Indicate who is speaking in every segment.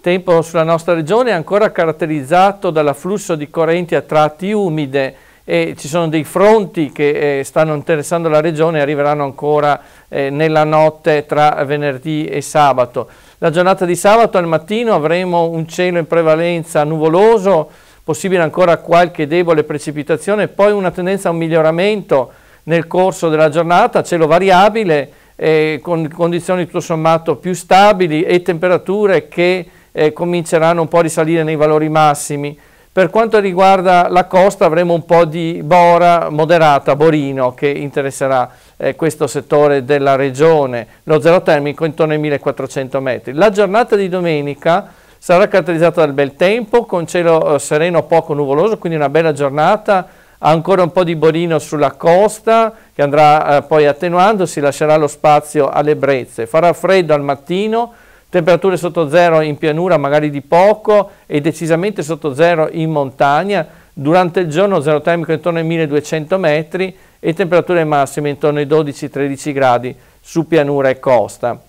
Speaker 1: tempo sulla nostra regione è ancora caratterizzato dall'afflusso di correnti a tratti umide e ci sono dei fronti che eh, stanno interessando la regione e arriveranno ancora eh, nella notte tra venerdì e sabato. La giornata di sabato al mattino avremo un cielo in prevalenza nuvoloso, possibile ancora qualche debole precipitazione, poi una tendenza a un miglioramento nel corso della giornata, cielo variabile, eh, con condizioni tutto sommato più stabili e temperature che eh, cominceranno un po' a risalire nei valori massimi. Per quanto riguarda la costa avremo un po' di bora moderata, borino, che interesserà eh, questo settore della regione, lo zero termico intorno ai 1400 metri. La giornata di domenica sarà caratterizzata dal bel tempo, con cielo eh, sereno poco nuvoloso, quindi una bella giornata, ancora un po' di borino sulla costa che andrà eh, poi attenuando, si lascerà lo spazio alle brezze. Farà freddo al mattino, temperature sotto zero in pianura magari di poco e decisamente sotto zero in montagna, durante il giorno zero termico intorno ai 1200 metri e temperature massime intorno ai 12-13 gradi su pianura e costa.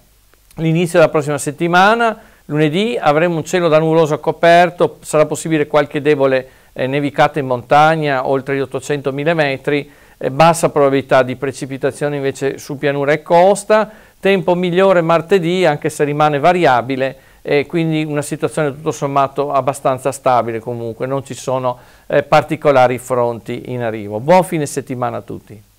Speaker 1: L'inizio della prossima settimana, lunedì, avremo un cielo da nuvoloso coperto, sarà possibile qualche debole eh, nevicata in montagna oltre gli 800.000 metri, eh, bassa probabilità di precipitazione invece su pianura e costa, Tempo migliore martedì, anche se rimane variabile, e quindi una situazione tutto sommato abbastanza stabile comunque, non ci sono eh, particolari fronti in arrivo. Buon fine settimana a tutti.